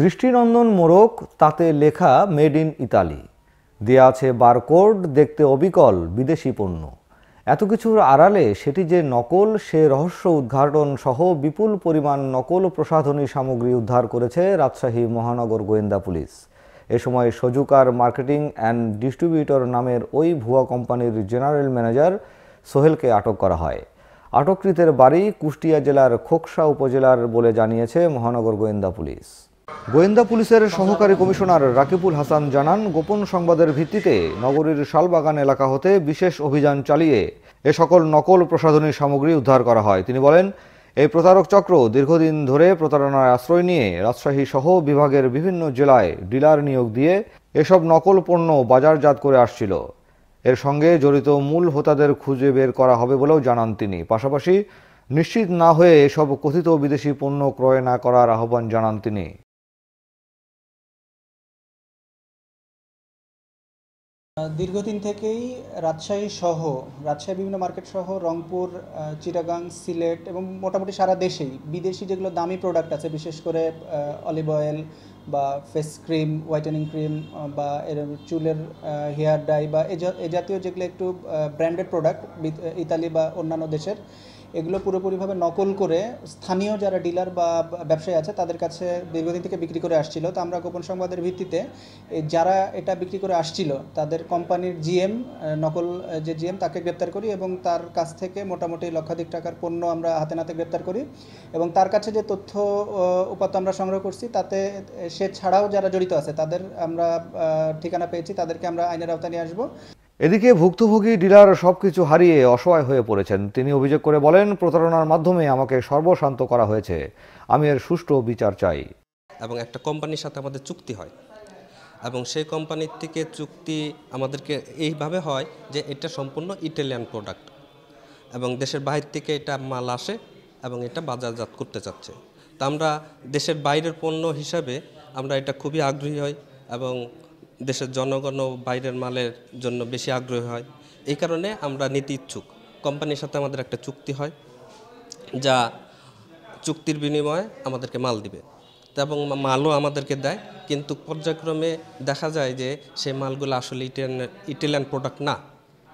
দৃষ্টিনন্দন মোড়ক তাতে লেখা মেড ইন ইতালি দেয়া আছে বারকোড দেখতে অবিকল বিদেশি পণ্য এত কিছুর আড়ালে সেটি যে নকল সে রহস্য উদ্ঘাটন সহ বিপুল পরিমাণ নকল প্রসাধনী সামগ্রী উদ্ধার করেছে রাজশাহী মহানগর গোয়েন্দা পুলিশ এ সময় সজুকার মার্কেটিং অ্যান্ড ডিস্ট্রিবিউটর নামের ওই ভুয়া কোম্পানির জেনারেল ম্যানেজার সোহেলকে আটক করা হয় আটককৃতের বাড়ি কুষ্টিয়া জেলার খোকসা উপজেলার বলে জানিয়েছে মহানগর গোয়েন্দা পুলিশ গোয়েন্দা পুলিশের সহকারী কমিশনার রাকিবুল হাসান জানান গোপন সংবাদের ভিত্তিতে নগরীর শালবাগান এলাকা হতে বিশেষ অভিযান চালিয়ে এ সকল নকল প্রসাধনী সামগ্রী উদ্ধার করা হয় তিনি বলেন এই প্রতারক চক্র দীর্ঘদিন ধরে প্রতারণার আশ্রয় নিয়ে রাজশাহী সহ বিভাগের বিভিন্ন জেলায় ডিলার নিয়োগ দিয়ে এসব নকল পণ্য বাজারজাত করে আসছিল এর সঙ্গে জড়িত মূল হোতাদের খুঁজে বের করা হবে বলেও জানান তিনি পাশাপাশি নিশ্চিত না হয়ে এসব কথিত বিদেশি পণ্য ক্রয় না করার আহ্বান জানান তিনি দীর্ঘদিন থেকেই রাজশাহী সহ রাজশাহী বিভিন্ন মার্কেট সহ রংপুর চিটাগাং সিলেট এবং মোটামুটি সারা দেশেই বিদেশি যেগুলো দামি প্রোডাক্ট আছে বিশেষ করে অলিভ অয়েল বা ফেস ক্রিম হোয়াইটেনিং ক্রিম বা এর চুলের হেয়ার ডাই বা এ জাতীয় যেগুলো একটু ব্র্যান্ডেড প্রোডাক্ট ইতালি বা অন্যান্য দেশের এগুলো পুরোপুরিভাবে নকল করে স্থানীয় যারা ডিলার বা ব্যবসায়ী আছে তাদের কাছে দীর্ঘদিন থেকে বিক্রি করে আসছিল তো আমরা গোপন সংবাদের ভিত্তিতে যারা এটা বিক্রি করে আসছিল তাদের কোম্পানির জিএম নকল যে জিএম তাকে গ্রেপ্তার করি এবং তার কাছ থেকে মোটামুটি লক্ষাধিক টাকার পণ্য আমরা হাতে নাতে গ্রেপ্তার করি এবং তার কাছে যে তথ্য উপাত্ত আমরা সংগ্রহ করছি তাতে সে ছাড়াও যারা জড়িত আছে তাদের আমরা ঠিকানা পেয়েছি তাদেরকে আমরা আইনের আওতায় নিয়ে আসবো এদিকে ভুক্তভোগী ডিলার সবকিছু হারিয়ে অসহায় হয়ে পড়েছেন তিনি অভিযোগ করে বলেন প্রতারণার মাধ্যমে আমাকে সর্বশান্ত করা হয়েছে আমি এর সুষ্ঠু বিচার চাই এবং একটা কোম্পানির সাথে আমাদের চুক্তি হয় এবং সেই কোম্পানির থেকে চুক্তি আমাদেরকে এইভাবে হয় যে এটা সম্পূর্ণ ইটালিয়ান প্রোডাক্ট এবং দেশের বাইর থেকে এটা মাল আসে এবং এটা বাজারজাত করতে চাচ্ছে তা আমরা দেশের বাইরের পণ্য হিসাবে আমরা এটা খুবই আগ্রহী হই এবং দেশের জনগণও বাইরের মালের জন্য বেশি আগ্রহী হয় এই কারণে আমরা নীতি ইচ্ছুক কোম্পানির সাথে আমাদের একটা চুক্তি হয় যা চুক্তির বিনিময়ে আমাদেরকে মাল দিবে এবং মালও আমাদেরকে দেয় কিন্তু পর্যায়ক্রমে দেখা যায় যে সে মালগুলো আসলে ইটালিয়ান ইটালিয়ান প্রোডাক্ট না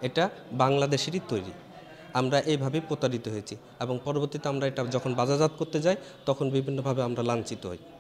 এটা বাংলাদেশেরই তৈরি আমরা এইভাবে প্রতারিত হয়েছি এবং পরবর্তীতে আমরা এটা যখন বাজারজাত করতে যাই তখন বিভিন্নভাবে আমরা লাঞ্ছিত হই